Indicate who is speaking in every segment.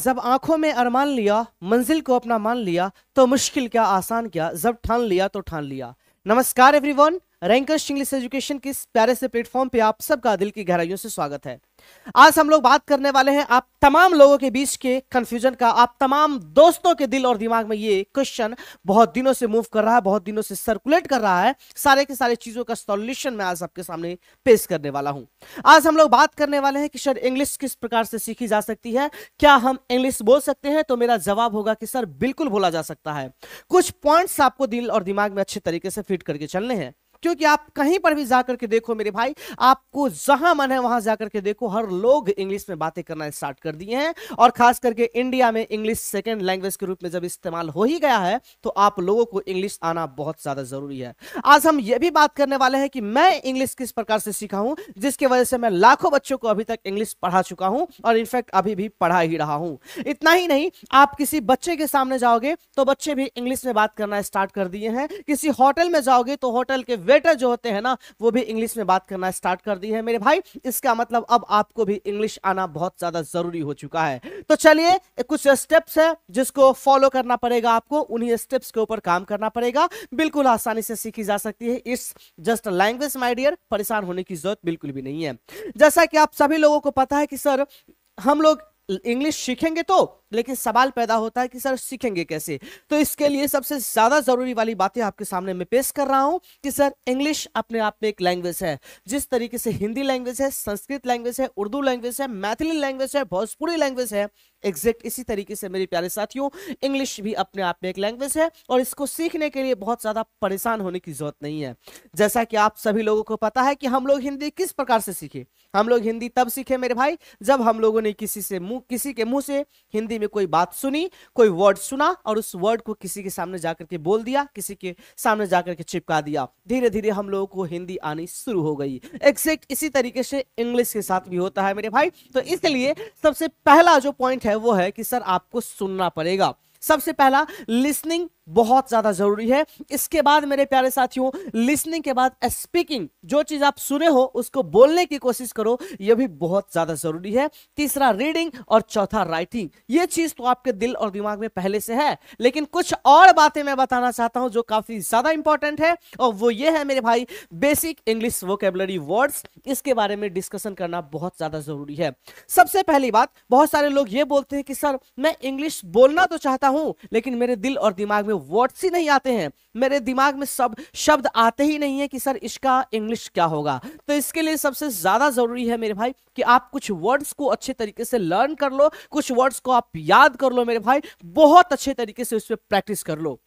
Speaker 1: जब आंखों में अरमान लिया मंजिल को अपना मान लिया तो मुश्किल क्या आसान क्या जब ठान लिया तो ठान लिया नमस्कार एवरीवन रैंकर्स इंग्लिश एजुकेशन के इस प्यारे से प्लेटफॉर्म पे आप सबका दिल की गहराइयों से स्वागत है आज हम लोग बात करने वाले हैं आप तमाम लोगों के बीच के कंफ्यूजन का आप तमाम दोस्तों के दिल और दिमाग में ये क्वेश्चन बहुत दिनों से मूव कर रहा है बहुत दिनों से सर्कुलेट कर रहा है सारे के सारे चीजों का सॉल्यूशन मैं आज आपके सामने पेश करने वाला हूं आज हम लोग बात करने वाले हैं कि सर इंग्लिश किस प्रकार से सीखी जा सकती है क्या हम इंग्लिश बोल सकते हैं तो मेरा जवाब होगा कि सर बिल्कुल बोला जा सकता है कुछ पॉइंट्स आपको दिल और दिमाग में अच्छे तरीके से फिट करके चलने हैं क्योंकि आप कहीं पर भी जाकर के देखो मेरे भाई आपको जहां मन है वहां जाकर के देखो हर लोग इंग्लिश में बातें करना स्टार्ट कर दिए हैं और खास करके इंडिया में इंग्लिश सेकेंड लैंग्वेज के रूप में जब इस्तेमाल हो ही गया है तो आप लोगों को इंग्लिश आना बहुत ज्यादा जरूरी है आज हम यह भी बात करने वाले हैं कि मैं इंग्लिश किस प्रकार से सीखा हूं जिसकी वजह से मैं लाखों बच्चों को अभी तक इंग्लिश पढ़ा चुका हूं और इनफैक्ट अभी भी पढ़ा ही रहा हूं इतना ही नहीं आप किसी बच्चे के सामने जाओगे तो बच्चे भी इंग्लिश में बात करना स्टार्ट कर दिए हैं किसी होटल में जाओगे तो होटल के वेटर जो होते हैं ना वो भी इंग्लिश में बात करना स्टार्ट कर दी है मेरे भाई इसका मतलब अब आपको भी इंग्लिश आना बहुत ज्यादा जरूरी हो चुका है तो चलिए कुछ स्टेप्स है जिसको फॉलो करना पड़ेगा आपको उन्हीं स्टेप्स के ऊपर काम करना पड़ेगा बिल्कुल आसानी से सीखी जा सकती है इस जस्ट लैंग्वेज माइडियर परेशान होने की जरूरत बिल्कुल भी नहीं है जैसा कि आप सभी लोगों को पता है कि सर हम लोग इंग्लिश सीखेंगे तो लेकिन सवाल पैदा होता है कि सर सीखेंगे कैसे तो इसके लिए सबसे ज्यादा जरूरी वाली बातें आपके सामने मैं पेश कर रहा हूं कि सर इंग्लिश अपने आप में एक लैंग्वेज है जिस तरीके से हिंदी लैंग्वेज है संस्कृत लैंग्वेज है उर्दू लैंग्वेज है मैथिली लैंग्वेज है भोजपुरी लैंग्वेज है एग्जैक्ट इसी तरीके से मेरे प्यारे साथियों इंग्लिश भी अपने आप में एक लैंग्वेज है और इसको सीखने के लिए बहुत ज्यादा परेशान होने की जरूरत नहीं है जैसा कि आप सभी लोगों को पता है कि हम लोग हिंदी किस प्रकार से सीखे हम लोग हिंदी तब सीखे मेरे भाई जब हम लोगों ने किसी से मुंह किसी के मुंह से हिंदी में कोई बात सुनी कोई वर्ड सुना और उस वर्ड को किसी के सामने जाकर के बोल दिया किसी के सामने जाकर के चिपका दिया धीरे धीरे हम लोगों को हिंदी आनी शुरू हो गई एक्सेक्ट इसी तरीके से इंग्लिश के साथ भी होता है मेरे भाई तो इसलिए सबसे पहला जो पॉइंट है वो है कि सर आपको सुनना पड़ेगा सबसे पहला लिसनिंग बहुत ज़्यादा ज़रूरी है इसके बाद मेरे प्यारे साथियों लिसनिंग के बाद स्पीकिंग जो चीज़ आप सुने हो उसको बोलने की कोशिश करो यह भी बहुत ज़्यादा ज़रूरी है तीसरा रीडिंग और चौथा राइटिंग यह चीज़ तो आपके दिल और दिमाग में पहले से है लेकिन कुछ और बातें मैं बताना चाहता हूँ जो काफ़ी ज़्यादा इंपॉर्टेंट है और वो ये है मेरे भाई बेसिक इंग्लिश वोकेबलरी वर्ड्स इसके बारे में डिस्कशन करना बहुत ज़्यादा ज़रूरी है सबसे पहली बात बहुत सारे लोग ये बोलते हैं कि सर मैं इंग्लिश बोलना तो चाहता हूं लेकिन मेरे दिल और दिमाग में वर्ड्स ही नहीं आते हैं मेरे दिमाग में सब शब्द आते ही नहीं है कि सर इसका इंग्लिश क्या होगा तो इसके लिए सबसे ज़्यादा ज़रूरी है मेरे भाई कि आप कुछ वर्ड्स को अच्छे तरीके से लर्न कर लो कुछ वर्ड्स को आप याद कर लो मेरे भाई बहुत अच्छे तरीके से उस पर प्रैक्टिस कर लो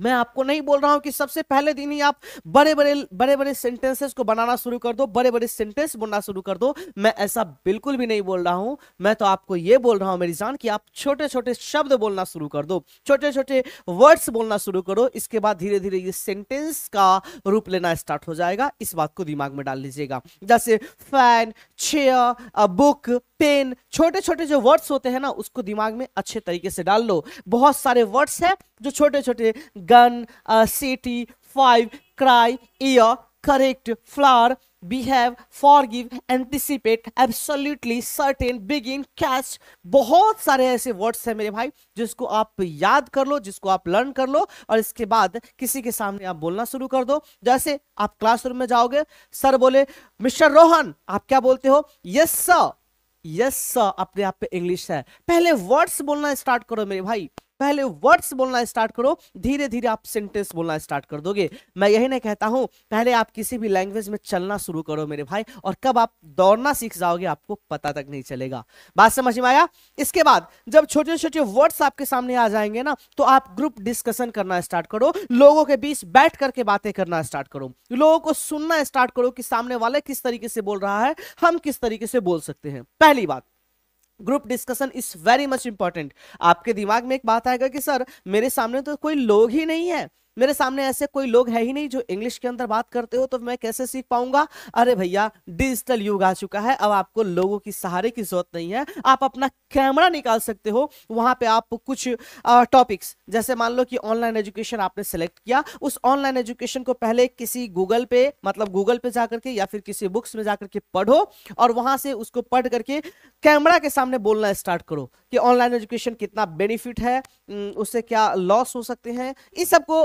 Speaker 1: मैं आपको नहीं बोल रहा हूं कि सबसे पहले दिन ही आप बड़े बड़े बड़े बड़े सेंटेंसेस को बनाना शुरू कर दो बड़े बड़े सेंटेंस बोलना शुरू कर दो मैं ऐसा बिल्कुल भी नहीं बोल रहा हूं मैं तो आपको ये बोल रहा हूं मेरी जान कि आप छोटे छोटे शब्द बोलना शुरू कर दो छोटे छोटे वर्ड्स बोलना शुरू करो इसके बाद धीरे धीरे ये सेंटेंस का रूप लेना स्टार्ट हो जाएगा इस बात को दिमाग में डाल लीजिएगा जैसे फैन चेयर बुक पेन छोटे छोटे जो वर्ड्स होते हैं ना उसको दिमाग में अच्छे तरीके से डाल लो बहुत सारे वर्ड्स हैं जो छोटे छोटे gun city five cry year correct flower behave for give anticipate absolutely certain begin catch बहुत सारे ऐसे वर्ड्स हैं मेरे भाई जिसको आप याद कर लो जिसको आप लर्न कर लो और इसके बाद किसी के सामने आप बोलना शुरू कर दो जैसे आप क्लासरूम में जाओगे सर बोले मिस्टर रोहन आप क्या बोलते हो यस सर यस yes, अपने आप पे इंग्लिश है पहले वर्ड्स बोलना स्टार्ट करो मेरे भाई पहले वर्ड्स बोलना स्टार्ट करो धीरे धीरे आप सेंटेंस बोलना स्टार्ट कर दोगे मैं यही नहीं कहता हूं पहले आप किसी भी लैंग्वेज में चलना शुरू करो मेरे भाई और कब आप दौड़ना सीख जाओगे आपको पता तक नहीं चलेगा बात समझ में आया इसके बाद जब छोटे छोटे वर्ड्स आपके सामने आ जाएंगे ना तो आप ग्रुप डिस्कशन करना स्टार्ट करो लोगों के बीच बैठ करके बातें करना स्टार्ट करो लोगों को सुनना स्टार्ट करो कि सामने वाले किस तरीके से बोल रहा है हम किस तरीके से बोल सकते हैं पहली बात group discussion is very much important आपके दिमाग में एक बात आएगा कि सर मेरे सामने तो कोई लोग ही नहीं है मेरे सामने ऐसे कोई लोग है ही नहीं जो इंग्लिश के अंदर बात करते हो तो मैं कैसे सीख पाऊंगा अरे भैया डिजिटल युग आ चुका है अब आपको लोगों की सहारे की जरूरत नहीं है आप अपना कैमरा निकाल सकते हो वहां पे आप कुछ टॉपिक्स जैसे मान लो कि ऑनलाइन एजुकेशन आपने सेलेक्ट किया उस ऑनलाइन एजुकेशन को पहले किसी गूगल पे मतलब गूगल पे जाकर के या फिर किसी बुक्स में जाकर के पढ़ो और वहां से उसको पढ़ करके कैमरा के सामने बोलना स्टार्ट करो कि ऑनलाइन एजुकेशन कितना बेनिफिट है उससे क्या लॉस हो सकते हैं इस सबको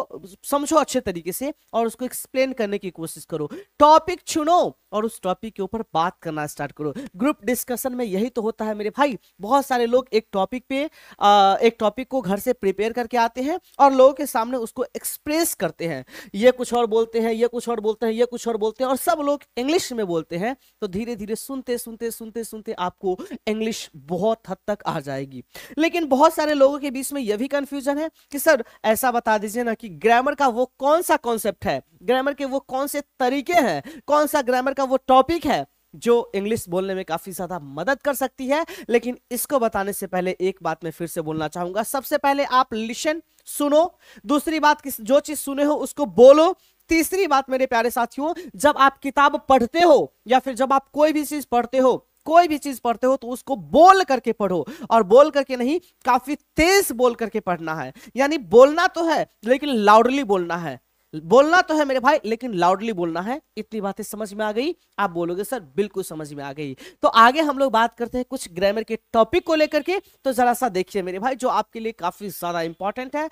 Speaker 1: समझो अच्छे तरीके से और उसको एक्सप्लेन करने की कोशिश करो टॉपिक चुनो और उस टॉपिक के ऊपर बात करना स्टार्ट करो ग्रुप डिस्कशन में यही तो होता है मेरे भाई बहुत सारे लोग एक टॉपिक पे आ, एक टॉपिक को घर से प्रिपेयर करके आते हैं और लोगों के सामने उसको एक्सप्रेस करते हैं ये कुछ और बोलते हैं ये कुछ और बोलते हैं ये कुछ और बोलते हैं और सब लोग इंग्लिश में बोलते हैं तो धीरे धीरे सुनते सुनते सुनते सुनते आपको इंग्लिश बहुत हद तक आ जाएगी लेकिन बहुत सारे लोगों के बीच में यह भी कन्फ्यूजन है कि सर ऐसा बता दीजिए ना कि ग्रामर का वो कौन सा कॉन्सेप्ट है ग्रामर के वो कौन से तरीके हैं कौन सा ग्रामर का वो टॉपिक है जो इंग्लिश बोलने में काफी ज्यादा मदद कर सकती है लेकिन इसको बताने से पहले एक बात मैं फिर से बोलना चाहूंगा सबसे पहले आप लिशन सुनो दूसरी बात किस जो चीज सुने हो उसको बोलो तीसरी बात मेरे प्यारे साथियों जब आप किताब पढ़ते हो या फिर जब आप कोई भी चीज पढ़ते हो कोई भी चीज पढ़ते हो तो उसको बोल करके पढ़ो और बोल करके नहीं काफी तेज बोल करके पढ़ना है यानी बोलना तो है लेकिन लाउडली बोलना है बोलना तो है मेरे भाई लेकिन लाउडली बोलना है इतनी बातें समझ में आ गई आप बोलोगे सर बिल्कुल समझ में आ गई तो आगे हम लोग बात करते हैं कुछ ग्रामर के टॉपिक को लेकर के तो जरा सा देखिए मेरे भाई जो आपके लिए काफी ज्यादा इंपॉर्टेंट है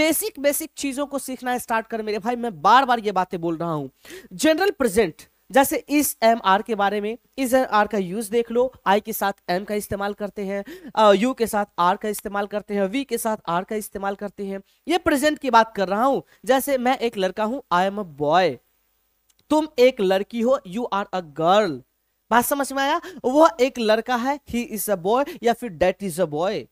Speaker 1: बेसिक बेसिक चीजों को सीखना स्टार्ट कर मेरे भाई मैं बार बार ये बातें बोल रहा हूं जनरल प्रेजेंट जैसे इस एम आर के बारे में इस एम आर का यूज देख लो आई के साथ एम का इस्तेमाल करते हैं यू के साथ आर का इस्तेमाल करते हैं वी के साथ आर का इस्तेमाल करते हैं ये प्रेजेंट की बात कर रहा हूं जैसे मैं एक लड़का हूं आई एम अ बॉय तुम एक लड़की हो यू आर अ गर्ल बात समझ में आया वह एक लड़का है ही इज अ बॉय या फिर डेट इज अ बॉय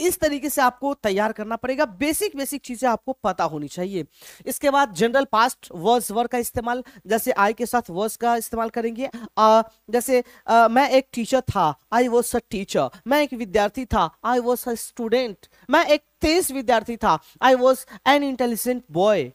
Speaker 1: इस तरीके से आपको तैयार करना पड़ेगा बेसिक बेसिक चीजें आपको पता होनी चाहिए इसके बाद जनरल पास्ट वर्स वर्ग का इस्तेमाल जैसे आई के साथ वर्स का इस्तेमाल करेंगे आ, जैसे आ, मैं एक टीचर था आई वॉज अ टीचर मैं एक विद्यार्थी था आई वॉज अ स्टूडेंट मैं एक तेज विद्यार्थी था I was an intelligent boy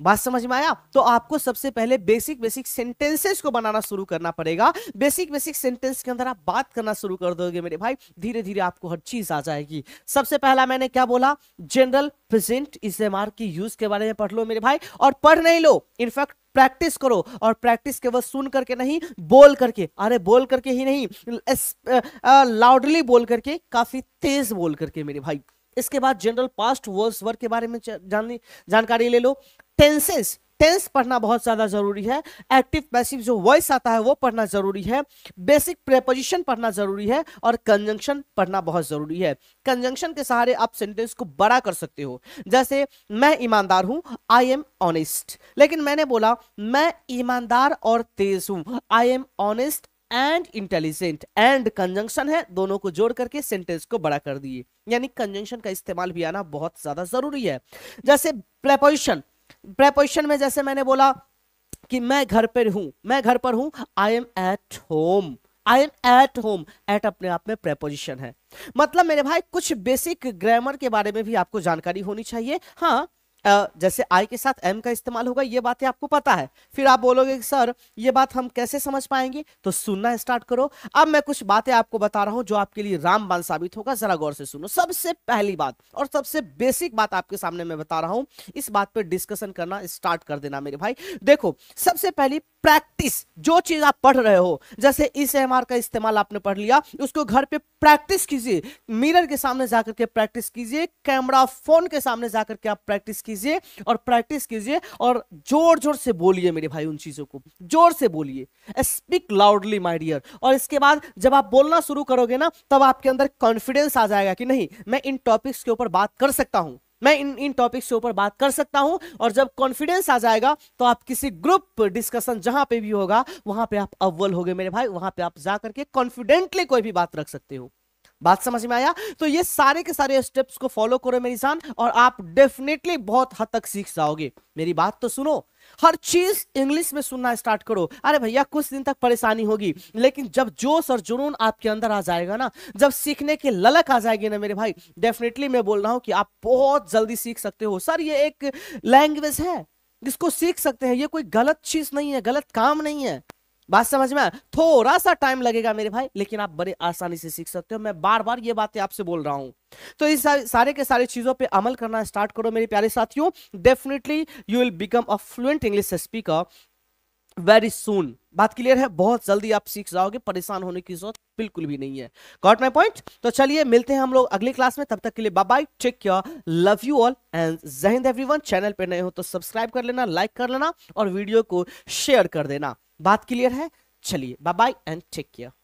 Speaker 1: बात समझ में आया तो आपको सबसे पहले बेसिक बेसिक सेंटेंसेस को बनाना शुरू करना पड़ेगा बेसिक बेसिक सेंटेंस के अंदर आप बात करना शुरू कर दोगे मेरे भाई धीरे धीरे आपको हर चीज आ जाएगी सबसे पहला मैंने क्या बोला जनरल प्रेजेंट इस की यूज के बारे में पढ़ लो मेरे भाई और पढ़ नहीं लो इनफैक्ट प्रैक्टिस करो और प्रैक्टिस केवल सुन करके नहीं बोल करके अरे बोल करके ही नहीं लाउडली बोल करके काफी तेज बोल करके मेरे भाई इसके बाद जनरल पास्ट वर्स वर्क के बारे में जान, जानकारी ले लो टेंसेस टेंस पढ़ना बहुत ज़्यादा ज़रूरी है एक्टिव पैसिव जो वॉइस आता है वो पढ़ना ज़रूरी है बेसिक प्रेपोजिशन पढ़ना ज़रूरी है और कंजंक्शन पढ़ना बहुत ज़रूरी है कंजंक्शन के सहारे आप सेंटेंस को बड़ा कर सकते हो जैसे मैं ईमानदार हूँ आई एम ऑनेस्ट लेकिन मैंने बोला मैं ईमानदार और तेज हूँ I am honest and intelligent and conjunction है दोनों को जोड़ करके सेंटेंस को बड़ा कर दिए यानी कंजंक्शन का इस्तेमाल भी आना बहुत ज्यादा जरूरी है जैसे प्रेपोजिशन प्रेपोजिशन में जैसे मैंने बोला कि मैं घर पर हूं मैं घर पर हूं I am at home I am at home at अपने आप में प्रेपोजिशन है मतलब मेरे भाई कुछ बेसिक ग्रामर के बारे में भी आपको जानकारी होनी चाहिए हाँ जैसे आई के साथ एम का इस्तेमाल होगा ये बातें आपको पता है फिर आप बोलोगे सर ये बात हम कैसे समझ पाएंगे तो सुनना स्टार्ट करो अब मैं कुछ बातें आपको बता रहा हूं जो आपके लिए रामबान साबित होगा जरा गौर से सुनो सबसे पहली बात और सबसे बेसिक बात आपके सामने मैं बता रहा हूं इस बात पर डिस्कशन करना स्टार्ट कर देना मेरे भाई देखो सबसे पहली प्रैक्टिस जो चीज आप पढ़ रहे हो जैसे इस एम का इस्तेमाल आपने पढ़ लिया उसको घर पे प्रैक्टिस कीजिए मिरर के सामने जाकर के प्रैक्टिस कीजिए कैमरा फोन के सामने जाकर के आप प्रैक्टिस कीजिए और प्रैक्टिस कीजिए और जोर जोर से बोलिए मेरे भाई उन चीज़ों को जोर से बोलिए स्पीक लाउडली माई डियर और इसके बाद जब आप बोलना शुरू करोगे ना तब आपके अंदर कॉन्फिडेंस आ जाएगा कि नहीं मैं इन टॉपिक्स के ऊपर बात कर सकता हूँ मैं इन इन टॉपिक्स के ऊपर बात कर सकता हूं और जब कॉन्फिडेंस आ जाएगा तो आप किसी ग्रुप डिस्कशन जहां पे भी होगा वहां पे आप अव्वल हो मेरे भाई वहां पे आप जाकर के कॉन्फिडेंटली कोई भी बात रख सकते हो बात समझ में आया तो ये सारे के सारे स्टेप्स को फॉलो करो मेरी जान और आप डेफिनेटली बहुत हद तक सीख जाओगे मेरी बात तो सुनो हर चीज इंग्लिश में सुनना स्टार्ट करो अरे भैया कुछ दिन तक परेशानी होगी लेकिन जब जोश और जुनून आपके अंदर आ जाएगा ना जब सीखने की ललक आ जाएगी ना मेरे भाई डेफिनेटली मैं बोल रहा हूँ कि आप बहुत जल्दी सीख सकते हो सर ये एक लैंग्वेज है जिसको सीख सकते हैं ये कोई गलत चीज नहीं है गलत काम नहीं है बात समझ में थोड़ा सा टाइम लगेगा मेरे भाई लेकिन आप बड़े आसानी से सीख सकते हो मैं बार बार ये बातें आपसे बोल रहा हूँ तो इस सारे के सारे चीजों पे अमल करना स्टार्ट करो मेरे प्यारे साथियों definitely you will become a fluent English speaker very soon बात क्लियर है बहुत जल्दी आप सीख जाओगे परेशान होने की जरूरत बिल्कुल भी नहीं है गॉट माई पॉइंट तो चलिए मिलते हैं हम लोग अगले क्लास में तब तक के लिए bye take care love you all and जहिंद एवरीवन चैनल पे नए हो तो सब्सक्राइब कर लेना लाइक कर लेना और वीडियो को शेयर कर देना बात क्लियर है चलिए bye bye and take care